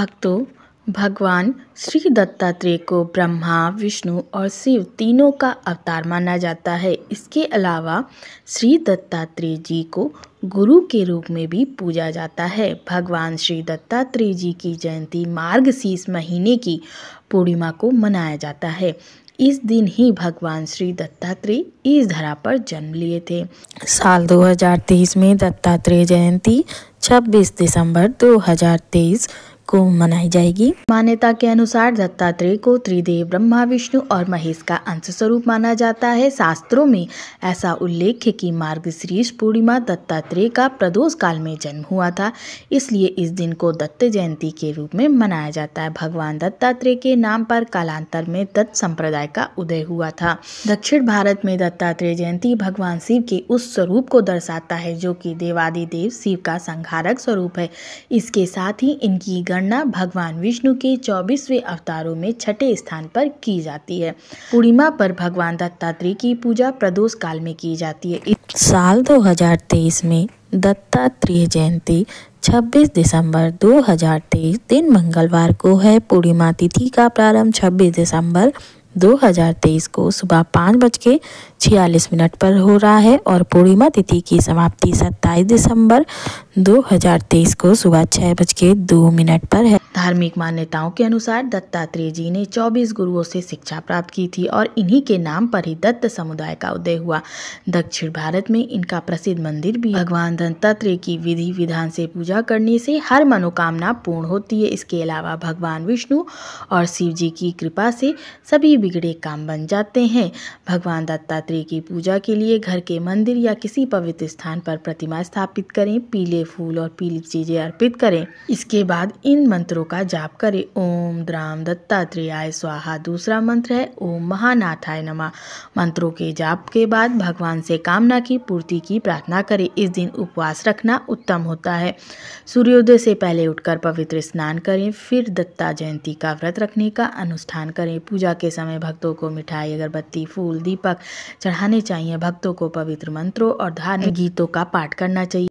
भक्तों भगवान श्री दत्तात्रेय को ब्रह्मा विष्णु और शिव तीनों का अवतार माना जाता है इसके अलावा श्री दत्तात्रेय जी को गुरु के रूप में भी पूजा जाता है भगवान श्री दत्तात्रेय जी की जयंती मार्गशीर्ष महीने की पूर्णिमा को मनाया जाता है इस दिन ही भगवान श्री दत्तात्रेय इस धरा पर जन्म लिए थे साल 2023 में दत्तात्रेय जयंती 26 दिसंबर 2023 को मनाई जाएगी मान्यता के अनुसार दत्तात्रेय को त्रिदेव ब्रह्मा विष्णु और महेश का अंश स्वरूप माना जाता है शास्त्रों में ऐसा उल्लेख है कि मार्ग पूर्णिमा दत्तात्रेय का प्रदोष काल में जन्म हुआ था इसलिए इस दिन को दत्त जयंती के रूप में मनाया जाता है भगवान दत्तात्रेय के नाम पर कालांतर में दत्त संप्रदाय का उदय हुआ था दक्षिण भारत में दत्तात्रेय जयंती भगवान शिव के उस स्वरूप को दर्शाता है जो कि देवादिदेव शिव का संहारक स्वरूप है इसके साथ ही इनकी गण गणना भगवान विष्णु के चौबीसवें अवतारों में छठे स्थान पर की जाती है पूर्णिमा पर भगवान दत्तात्रेय की पूजा प्रदोष काल में की जाती है साल 2023 में दत्तात्रेय जयंती 26 दिसंबर 2023 दिन मंगलवार को है पूर्णिमा तिथि का प्रारंभ 26 दिसंबर 2023 को सुबह पाँच बज के छियालीस मिनट पर हो रहा है और पूर्णिमा तिथि की समाप्ति 27 दिसंबर 2023 को सुबह छः बज के दो मिनट पर है धार्मिक मान्यताओं के अनुसार दत्तात्रेय जी ने 24 गुरुओं से शिक्षा प्राप्त की थी और इन्हीं के नाम पर ही दत्त समुदाय का उदय हुआ दक्षिण भारत में इनका प्रसिद्ध मंदिर भी भगवान दत्तात्रेय की विधि विधान से पूजा करने से हर मनोकामना पूर्ण होती है इसके अलावा भगवान विष्णु और शिव जी की कृपा से सभी बिगड़े काम बन जाते हैं भगवान दत्तात्रेय की पूजा के लिए घर के मंदिर या किसी पवित्र स्थान पर प्रतिमा स्थापित करें पीले फूल और पीली चीजें अर्पित करें इसके बाद इन मंत्रों मंत्रों का जाप करें ओम द्राम दत्तात्रेयाय स्वाहा दूसरा मंत्र है ओम महानाथाय नमः मंत्रों के जाप के बाद भगवान से कामना की पूर्ति की प्रार्थना करें इस दिन उपवास रखना उत्तम होता है सूर्योदय से पहले उठकर पवित्र स्नान करें फिर दत्ता जयंती का व्रत रखने का अनुष्ठान करें पूजा के समय भक्तों को मिठाई अगरबत्ती फूल दीपक चढ़ाने चाहिए भक्तों को पवित्र मंत्रों और धार्मिक गीतों का पाठ करना चाहिए